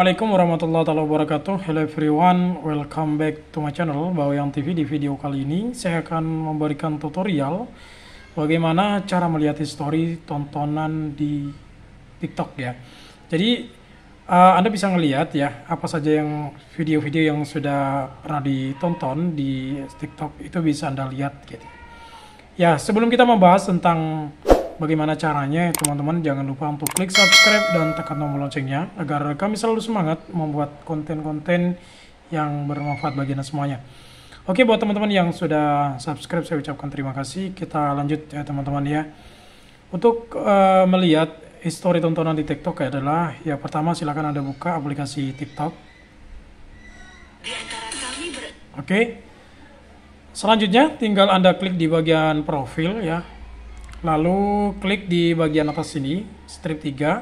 Assalamualaikum warahmatullahi wabarakatuh Hello everyone, welcome back to my channel Bawayang TV Di video kali ini saya akan memberikan tutorial Bagaimana cara melihat histori tontonan di TikTok ya Jadi uh, Anda bisa melihat ya Apa saja yang video-video yang sudah pernah ditonton di TikTok Itu bisa Anda lihat gitu Ya sebelum kita membahas tentang Bagaimana caranya? Teman-teman jangan lupa untuk klik subscribe dan tekan tombol loncengnya agar kami selalu semangat membuat konten-konten yang bermanfaat bagi anda semuanya. Oke, buat teman-teman yang sudah subscribe saya ucapkan terima kasih. Kita lanjut ya teman-teman ya. Untuk uh, melihat histori tontonan di TikTok ya adalah ya pertama silakan Anda buka aplikasi TikTok. Oke. Selanjutnya tinggal Anda klik di bagian profil ya. Lalu klik di bagian atas sini, strip 3.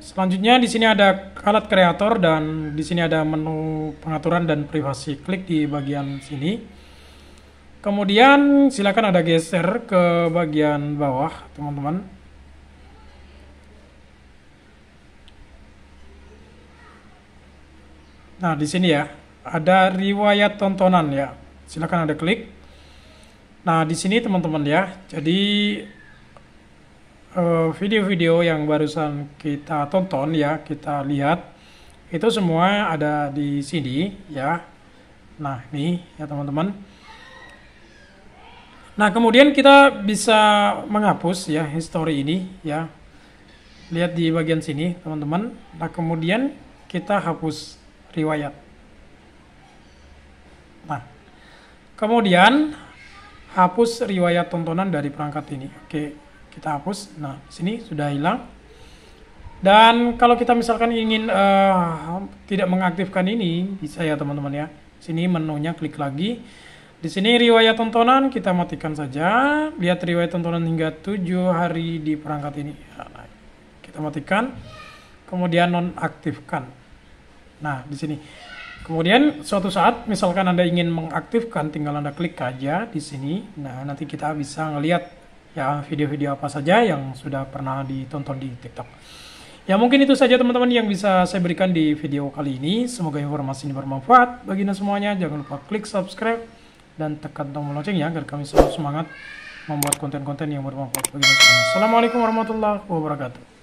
Selanjutnya di sini ada alat kreator dan di sini ada menu pengaturan dan privasi. Klik di bagian sini. Kemudian silakan ada geser ke bagian bawah, teman-teman. Nah, di sini ya, ada riwayat tontonan ya. Silakan ada klik. Nah, di sini teman-teman ya, jadi eh, video-video yang barusan kita tonton ya, kita lihat itu semua ada di sini ya. Nah, ini ya teman-teman. Nah, kemudian kita bisa menghapus ya history ini ya. Lihat di bagian sini, teman-teman. Nah, kemudian kita hapus riwayat. Nah, kemudian hapus riwayat tontonan dari perangkat ini. Oke, kita hapus. Nah, sini sudah hilang. Dan kalau kita misalkan ingin uh, tidak mengaktifkan ini, bisa ya teman-teman ya. Sini menunya klik lagi. Di sini riwayat tontonan kita matikan saja. Lihat riwayat tontonan hingga 7 hari di perangkat ini. Nah, kita matikan. Kemudian nonaktifkan. Nah, di sini. Kemudian suatu saat misalkan Anda ingin mengaktifkan tinggal Anda klik aja di sini. Nah, nanti kita bisa ngelihat ya video-video apa saja yang sudah pernah ditonton di TikTok. Ya mungkin itu saja teman-teman yang bisa saya berikan di video kali ini. Semoga informasi ini bermanfaat bagi Anda semuanya. Jangan lupa klik subscribe dan tekan tombol loncengnya agar kami selalu semangat membuat konten-konten yang bermanfaat bagi Anda semuanya. Assalamualaikum warahmatullahi wabarakatuh.